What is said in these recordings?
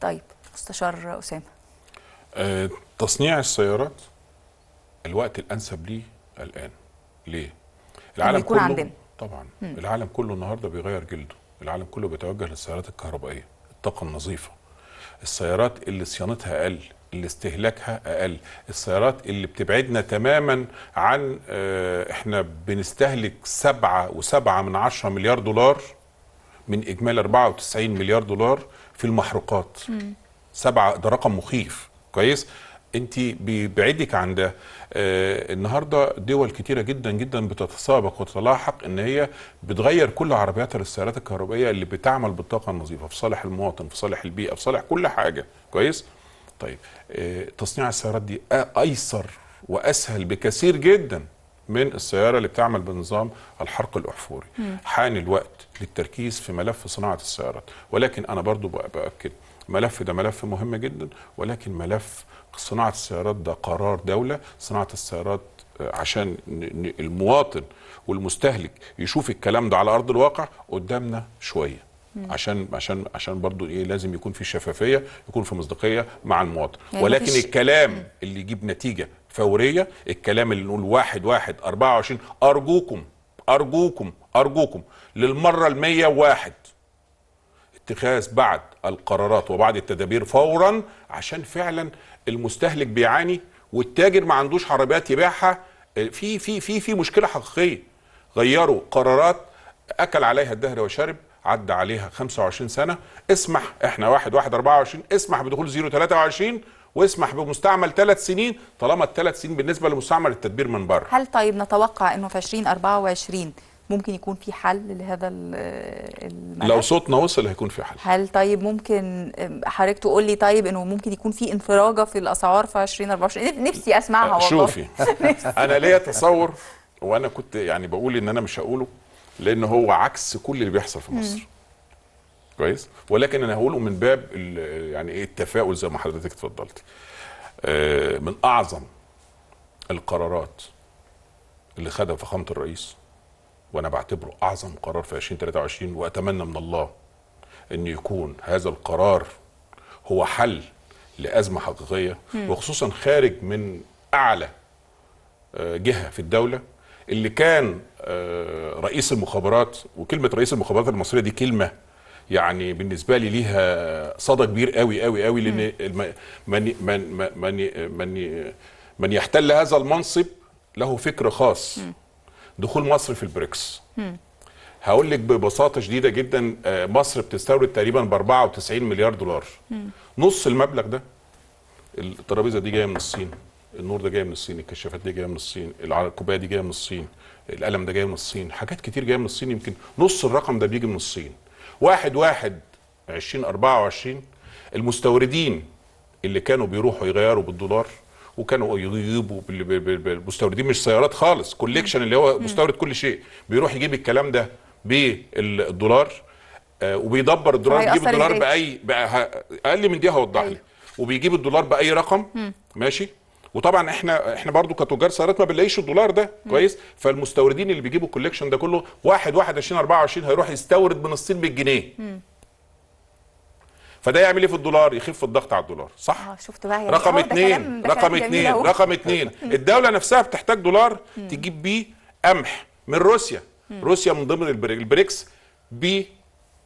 طيب مستشار اسامه آه تصنيع السيارات الوقت الانسب ليه الان ليه العالم كله عندنا. طبعا مم. العالم كله النهارده بيغير جلده العالم كله بيتوجه للسيارات الكهربائيه الطاقه النظيفه السيارات اللي صيانتها اقل اللي استهلاكها اقل السيارات اللي بتبعدنا تماما عن آه، احنا بنستهلك سبعة وسبعة من عشرة مليار دولار من اجمالي 94 مليار دولار في المحروقات مم. سبعة ده رقم مخيف كويس انت بيبعدك عن ده آه النهارده دول كتيره جدا جدا بتتسابق وتتلاحق ان هي بتغير كل عربياتها للسيارات الكهربائيه اللي بتعمل بالطاقه النظيفه في صالح المواطن في صالح البيئه في صالح كل حاجه كويس طيب آه تصنيع السيارات دي ايسر واسهل بكثير جدا من السيارة اللي بتعمل بنظام الحرق الأحفوري مم. حان الوقت للتركيز في ملف صناعة السيارات ولكن أنا برضو بأكد ملف ده ملف مهم جدا ولكن ملف صناعة السيارات ده قرار دولة صناعة السيارات آه، عشان المواطن والمستهلك يشوف الكلام ده على أرض الواقع قدامنا شوية عشان عشان عشان برضو ايه لازم يكون في شفافيه يكون في مصداقيه مع المواطن يعني ولكن مفيش... الكلام اللي يجيب نتيجه فوريه الكلام اللي نقول واحد واحد 24 ارجوكم ارجوكم ارجوكم للمره المية واحد اتخاذ بعد القرارات وبعد التدابير فورا عشان فعلا المستهلك بيعاني والتاجر ما عندوش عربيات يبيعها آه، في في في في مشكله حقيقيه غيروا قرارات اكل عليها الدهر وشرب عدى عليها 25 سنه اسمح احنا 1 1 24 اسمح بدخول 0 23 واسمح بمستعمل ثلاث سنين طالما الثلاث سنين بالنسبه لمستعمل التدبير من بره هل طيب نتوقع انه في 2024 ممكن يكون في حل لهذا الملف؟ لو صوتنا وصل هيكون في حل هل طيب ممكن حضرتك تقول لي طيب انه ممكن يكون في انفراجه في الاسعار في 2024 نفسي اسمعها والله شوفي انا ليا تصور وانا كنت يعني بقول ان انا مش هقوله لان هو عكس كل اللي بيحصل في مصر كويس ولكن انا هقوله من باب يعني ايه التفاؤل زي ما حضرتك اتفضلت آه من اعظم القرارات اللي خدها فخامه الرئيس وانا بعتبره اعظم قرار في 2023 واتمنى من الله ان يكون هذا القرار هو حل لازمه حقيقيه وخصوصا خارج من اعلى آه، جهه في الدوله اللي كان آه، رئيس المخابرات وكلمه رئيس المخابرات المصريه دي كلمه يعني بالنسبه لي ليها صدى كبير قوي قوي قوي لان من من من من من يحتل هذا المنصب له فكر خاص دخول مصر في البريكس هقول لك ببساطه شديده جدا آه، مصر بتستورد تقريبا ب 94 مليار دولار نص المبلغ ده الترابيزه دي جايه من الصين النور ده جاي من الصين الكشافات دي جايه من الصين الكوبايه دي جايه من الصين القلم ده جاي من الصين حاجات كتير جايه من الصين يمكن نص الرقم ده بيجي من الصين واحد واحد 2024 المستوردين اللي كانوا بيروحوا يغيروا بالدولار وكانوا يجيبوا بالمستوردين مش سيارات خالص كوليكشن اللي هو مستورد كل شيء بيروح يجيب الكلام ده بالدولار آه، وبيدبر الدولار بيجيب الدولار باي اقل من دي هوضح لي أيوه. وبيجيب الدولار باي رقم ماشي وطبعا احنا احنا برضو كتجار سيارات ما بنلاقيش الدولار ده كويس فالمستوردين اللي بيجيبوا الكوليكشن ده كله 1 اربعة 24 هيروح يستورد من الصين بالجنيه فده يعمل ايه في الدولار يخف الضغط على الدولار صح اه شفت بقى يعني رقم آه، اتنين رقم اتنين رقم اتنين الدوله نفسها بتحتاج دولار تجيب بيه قمح من روسيا روسيا من ضمن البريكس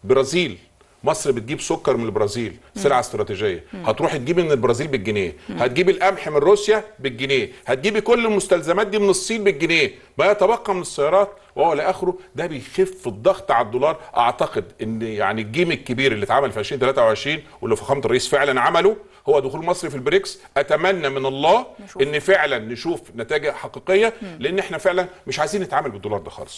ببرازيل مصر بتجيب سكر من البرازيل سلعه استراتيجيه هتروحي تجيبي من البرازيل بالجنيه هتجيب القمح من روسيا بالجنيه هتجيبي كل المستلزمات دي من الصين بالجنيه ما يتبقى من السيارات وهو لاخره اخره ده بيخف الضغط على الدولار اعتقد ان يعني الجيم الكبير اللي اتعمل في 2023 واللي فخامه الرئيس فعلا عمله هو دخول مصر في البريكس اتمنى من الله نشوف. ان فعلا نشوف نتائج حقيقيه لان احنا فعلا مش عايزين نتعامل بالدولار ده خالص